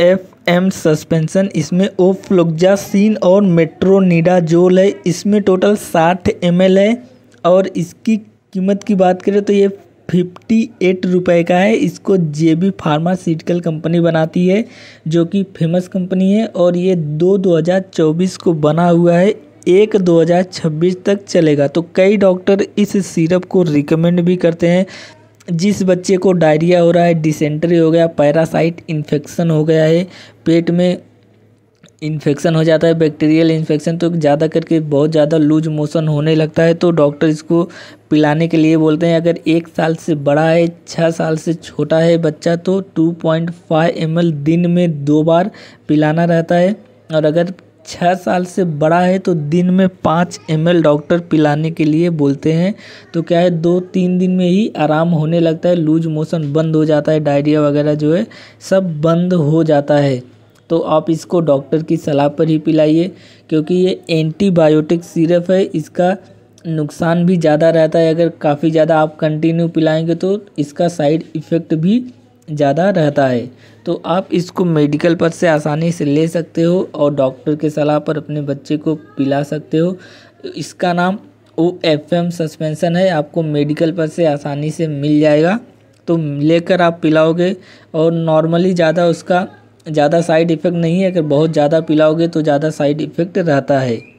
F M suspension इसमें ओफ्लोग्जासिन और metronidazole है इसमें टोटल साठ एम है और इसकी कीमत की बात करें तो ये फिफ्टी एट रुपये का है इसको जे बी फार्मास्यूटिकल कंपनी बनाती है जो कि फेमस कंपनी है और ये दो दो हजार चौबीस को बना हुआ है एक दो हजार छब्बीस तक चलेगा तो कई डॉक्टर इस सिरप को रिकमेंड भी करते हैं जिस बच्चे को डायरिया हो रहा है डिसेंट्री हो गया पैरासाइट इन्फेक्शन हो गया है पेट में इन्फेक्शन हो जाता है बैक्टीरियल इन्फेक्शन तो ज़्यादा करके बहुत ज़्यादा लूज मोशन होने लगता है तो डॉक्टर इसको पिलाने के लिए बोलते हैं अगर एक साल से बड़ा है छः साल से छोटा है बच्चा तो 2.5 पॉइंट दिन में दो बार पिलाना रहता है और अगर छः साल से बड़ा है तो दिन में पाँच एम डॉक्टर पिलाने के लिए बोलते हैं तो क्या है दो तीन दिन में ही आराम होने लगता है लूज मोशन बंद हो जाता है डायरिया वगैरह जो है सब बंद हो जाता है तो आप इसको डॉक्टर की सलाह पर ही पिलाइए क्योंकि ये एंटीबायोटिक सिरप है इसका नुकसान भी ज़्यादा रहता है अगर काफ़ी ज़्यादा आप कंटिन्यू पिलाएंगे तो इसका साइड इफ़ेक्ट भी ज़्यादा रहता है तो आप इसको मेडिकल पर से आसानी से ले सकते हो और डॉक्टर के सलाह पर अपने बच्चे को पिला सकते हो इसका नाम ओ एफ एम सस्पेंसन है आपको मेडिकल पर से आसानी से मिल जाएगा तो लेकर आप पिलाओगे और नॉर्मली ज़्यादा उसका ज़्यादा साइड इफ़ेक्ट नहीं है अगर बहुत ज़्यादा पिलाओगे तो ज़्यादा साइड इफ़ेक्ट रहता है